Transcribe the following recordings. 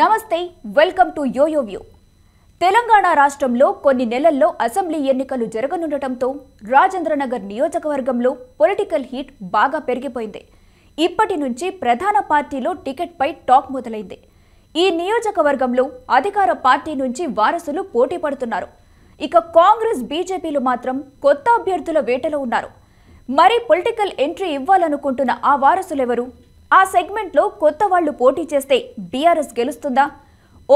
నమస్తే welcome to Yoyo View Telangana రాష్ట్రంలో కొన్ని నెలల్లో అసెంబ్లీ ఎన్నికలు జరగనుండటంతో రాజేంద్రనగర్ నియోజకవర్గంలో పొలిటికల్ హీట్ బాగా పెరిగిపోయింది ఇప్పటి నుంచి ప్రధాన పార్టీలో టికెట్పై టాక్ మొదలైంది ఈ నియోజకవర్గంలో అధికార పార్టీ నుంచి వారసులు పోటీ పడుతున్నారు ఇక కాంగ్రెస్ బీజేపీలు మాత్రం కొత్త అభ్యర్థుల వేటలో ఉన్నారు మరి పొలిటికల్ ఎంట్రీ ఇవ్వాలనుకుంటున్న ఆ వారసులెవరు ఆ సెగ్మెంట్లో కొత్త వాళ్లు పోటీ చేస్తే బీఆర్ఎస్ గెలుస్తుందా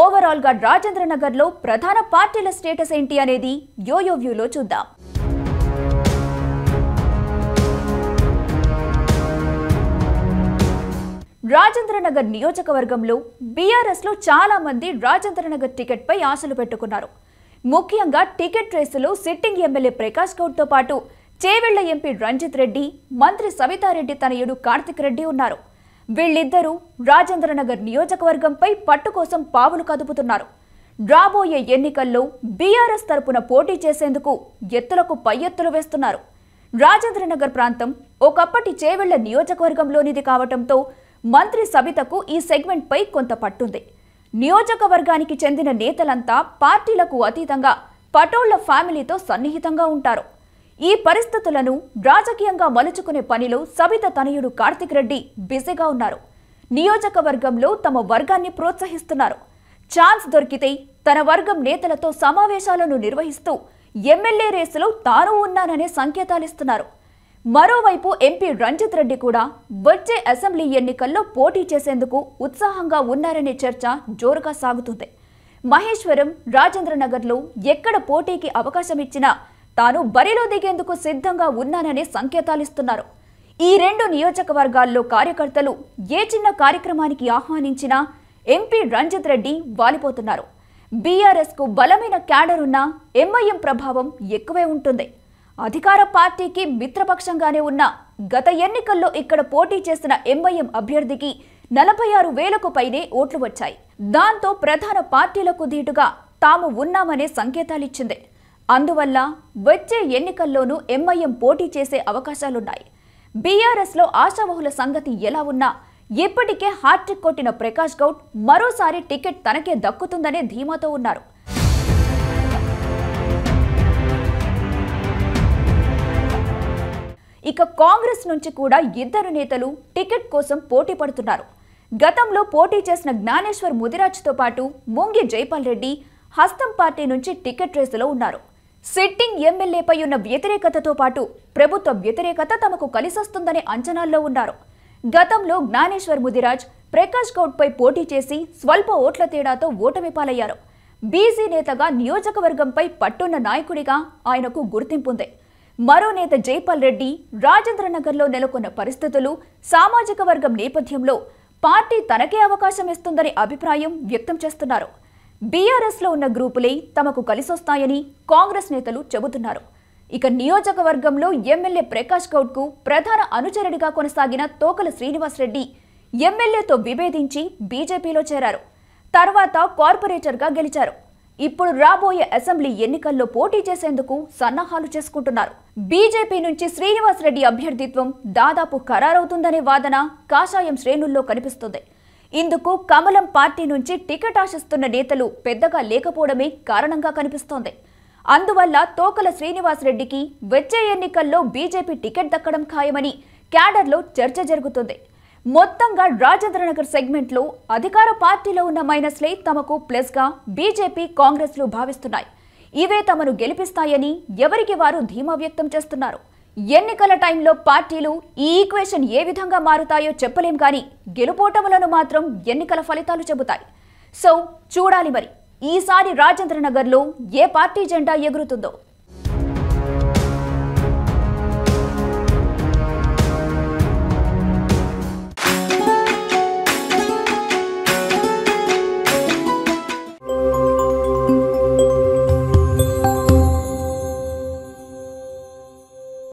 ఓవరాల్గా రాజేంద్రనగర్లో ప్రధాన పార్టీల స్టేటస్ ఏంటి అనేది యోయో వ్యూలో చూద్దాం రాజేంద్రనగర్ నియోజకవర్గంలో రాజేంద్ర చాలామంది రాజేంద్రనగర్ టికెట్పై ఆశలు పెట్టుకున్నారు ముఖ్యంగా టికెట్ రేసులో సిట్టింగ్ ఎమ్మెల్యే ప్రకాష్ తో పాటు చేవెళ్ల ఎంపీ రంజిత్ రెడ్డి మంత్రి సవితారెడ్డి తనయుడు కార్తిక్ రెడ్డి ఉన్నారు వీళ్ళిద్దరూ రాజేంద్రనగర్ నియోజకవర్గంపై పట్టు కోసం పావులు కదుపుతున్నారు రాబోయే ఎన్నికల్లో బీఆర్ఎస్ తరపున పోటీ చేసేందుకు ఎత్తులకు పై ఎత్తులు వేస్తున్నారు రాజేంద్రనగర్ ప్రాంతం ఒకప్పటి చేవెళ్ల నియోజకవర్గంలోనిది కావటంతో మంత్రి సబితకు ఈ సెగ్మెంట్పై కొంత పట్టుంది నియోజకవర్గానికి చెందిన నేతలంతా పార్టీలకు అతీతంగా పటోళ్ల ఫ్యామిలీతో సన్నిహితంగా ఉంటారు ఈ పరిస్థితులను రాజకీయంగా మలుచుకునే పనిలో సబిత తనయుడు కార్తిక్ రెడ్డి బిజీగా ఉన్నారు నియోజకవర్గంలో తమ వర్గాన్ని ప్రోత్సహిస్తున్నారు ఛాన్స్ దొరికితే తన వర్గం నేతలతో సమావేశాలను నిర్వహిస్తూ ఎమ్మెల్యే రేసులో తాను ఉన్నాననే సంకేతాలిస్తున్నారు మరోవైపు ఎంపీ రంజిత్ రెడ్డి కూడా వచ్చే అసెంబ్లీ ఎన్నికల్లో పోటీ చేసేందుకు ఉత్సాహంగా ఉన్నారనే చర్చ జోరుగా సాగుతుంది మహేశ్వరం రాజేంద్రనగర్లో ఎక్కడ పోటీకి అవకాశం ఇచ్చినా తాను బరిలో దిగేందుకు సిద్ధంగా ఉన్నాననే సంకేతాలిస్తున్నారు ఈ రెండు నియోజకవర్గాల్లో కార్యకర్తలు ఏ చిన్న కార్యక్రమానికి ఆహ్వానించినా ఎంపీ రంజిత్ రెడ్డి వాలిపోతున్నారు బీఆర్ఎస్కు బలమైన క్యాడర్ ఉన్న ఎంఐఎం ప్రభావం ఎక్కువే ఉంటుంది అధికార పార్టీకి మిత్రపక్షంగానే ఉన్న గత ఎన్నికల్లో ఇక్కడ పోటీ చేసిన ఎంఐఎం అభ్యర్థికి నలభై ఆరు వేలకు పైనే ఓట్లు వచ్చాయి దాంతో ప్రధాన పార్టీలకు ధీటుగా తాము ఉన్నామనే సంకేతాలిచ్చింది అందువల్ల వచ్చే ఎన్నికల్లోనూ ఎంఐఎం పోటీ చేసే అవకాశాలున్నాయి బీఆర్ఎస్లో ఆశావహుల సంగతి ఎలా ఉన్నా ఇప్పటికే హార్ట్రిక్ కొట్టిన ప్రకాష్ గౌడ్ మరోసారి టికెట్ తనకే దక్కుతుందనే ధీమాతో ఉన్నారు ఇక కాంగ్రెస్ నుంచి కూడా ఇద్దరు నేతలు టికెట్ కోసం పోటీ పడుతున్నారు గతంలో పోటీ చేసిన జ్ఞానేశ్వర్ ముదిరాజ్తో పాటు ముంగి జైపాల్ రెడ్డి హస్తం పార్టీ నుంచి టికెట్ రేసులో ఉన్నారు సిట్టింగ్ ఎమ్మెల్యేపై ఉన్న వ్యతిరేకతతో పాటు ప్రభుత్వ వ్యతిరేకత తమకు కలిసొస్తుందనే అంచనాల్లో ఉన్నారు గతంలో జ్ఞానేశ్వర్ ముదిరాజ్ ప్రకాష్ గౌడ్పై పోటీ చేసి స్వల్ప ఓట్ల తేడాతో ఓటమి పాలయ్యారు బీసీ నేతగా నియోజకవర్గంపై పట్టున్న నాయకుడిగా ఆయనకు గుర్తింపుంది మరో నేత జైపాల్ రెడ్డి రాజేంద్రనగర్లో నెలకొన్న పరిస్థితులు సామాజిక వర్గం నేపథ్యంలో పార్టీ తనకే అవకాశం ఇస్తుందనే అభిప్రాయం వ్యక్తం చేస్తున్నారు బీఆర్ఎస్లో ఉన్న గ్రూపులే తమకు కలిసొస్తాయని కాంగ్రెస్ నేతలు చెబుతున్నారు ఇక నియోజకవర్గంలో ఎమ్మెల్యే ప్రకాష్ గౌడ్కు ప్రధాన అనుచరుడిగా కొనసాగిన తోకల శ్రీనివాసరెడ్డి ఎమ్మెల్యేతో విభేదించి బీజేపీలో చేరారు తర్వాత కార్పొరేటర్గా గెలిచారు ఇప్పుడు రాబోయే అసెంబ్లీ ఎన్నికల్లో పోటీ చేసేందుకు సన్నాహాలు చేసుకుంటున్నారు బీజేపీ నుంచి శ్రీనివాసరెడ్డి అభ్యర్థిత్వం దాదాపు ఖరారవుతుందనే వాదన కాషాయం శ్రేణుల్లో కనిపిస్తుంది ఇందుకు కమలం పార్టీ నుంచి టికెట్ ఆశిస్తున్న నేతలు పెద్దగా లేకపోవడమే కారణంగా కనిపిస్తోంది అందువల్ల తోకల శ్రీనివాసరెడ్డికి వచ్చే ఎన్నికల్లో బీజేపీ టికెట్ దక్కడం ఖాయమని క్యాడర్లో చర్చ జరుగుతుంది మొత్తంగా రాజేంద్రనగర్ సెగ్మెంట్లో అధికార పార్టీలో ఉన్న మైనస్లే తమకు ప్లస్గా బీజేపీ కాంగ్రెస్లు భావిస్తున్నాయి ఇవే తమను గెలిపిస్తాయని ఎవరికి వారు ధీమా వ్యక్తం చేస్తున్నారు ఎన్నికల టైంలో పార్టీలు ఈ ఈక్వేషన్ ఏ విధంగా మారుతాయో చెప్పలేం కానీ గెలుపోటములను మాత్రం ఎన్నికల ఫలితాలు చెబుతాయి సో చూడాలి మరి ఈసారి రాజేంద్రనగర్లో ఏ పార్టీ జెండా ఎగురుతుందో